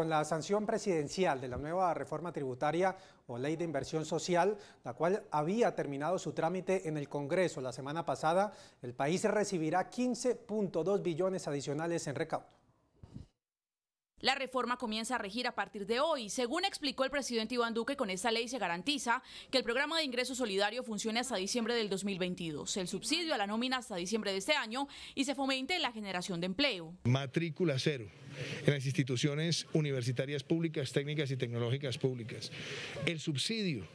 Con la sanción presidencial de la nueva reforma tributaria o ley de inversión social, la cual había terminado su trámite en el Congreso la semana pasada, el país recibirá 15.2 billones adicionales en recaudo. La reforma comienza a regir a partir de hoy. Según explicó el presidente Iván Duque, con esta ley se garantiza que el programa de ingreso solidario funcione hasta diciembre del 2022, el subsidio a la nómina hasta diciembre de este año y se fomente la generación de empleo. Matrícula cero en las instituciones universitarias públicas, técnicas y tecnológicas públicas. El subsidio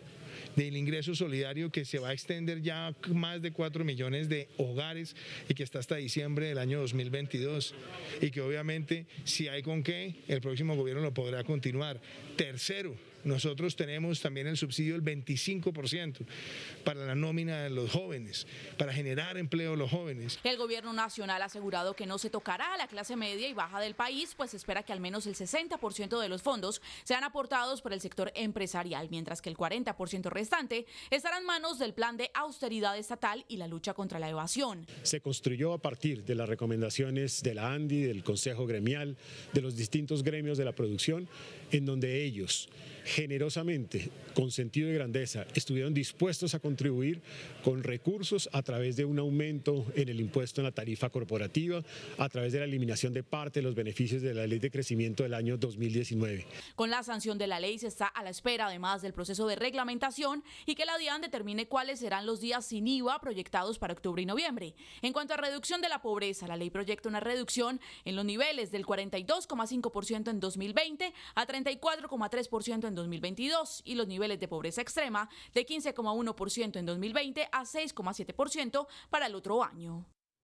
del ingreso solidario que se va a extender ya a más de 4 millones de hogares y que está hasta diciembre del año 2022 y que obviamente si hay con qué, el próximo gobierno lo podrá continuar. Tercero, nosotros tenemos también el subsidio del 25% para la nómina de los jóvenes, para generar empleo a los jóvenes. El gobierno nacional ha asegurado que no se tocará a la clase media y baja del país, pues espera que al menos el 60% de los fondos sean aportados por el sector empresarial, mientras que el 40% restante estará en manos del plan de austeridad estatal y la lucha contra la evasión. Se construyó a partir de las recomendaciones de la ANDI, del Consejo Gremial, de los distintos gremios de la producción, en donde ellos generosamente, con sentido de grandeza, estuvieron dispuestos a contribuir con recursos a través de un aumento en el impuesto en la tarifa corporativa, a través de la eliminación de parte de los beneficios de la ley de crecimiento del año 2019. Con la sanción de la ley se está a la espera además del proceso de reglamentación y que la DIAN determine cuáles serán los días sin IVA proyectados para octubre y noviembre. En cuanto a reducción de la pobreza, la ley proyecta una reducción en los niveles del 42,5% en 2020 a 34,3% en 2022 y los niveles de pobreza extrema de 15,1% en 2020 a 6,7% para el otro año.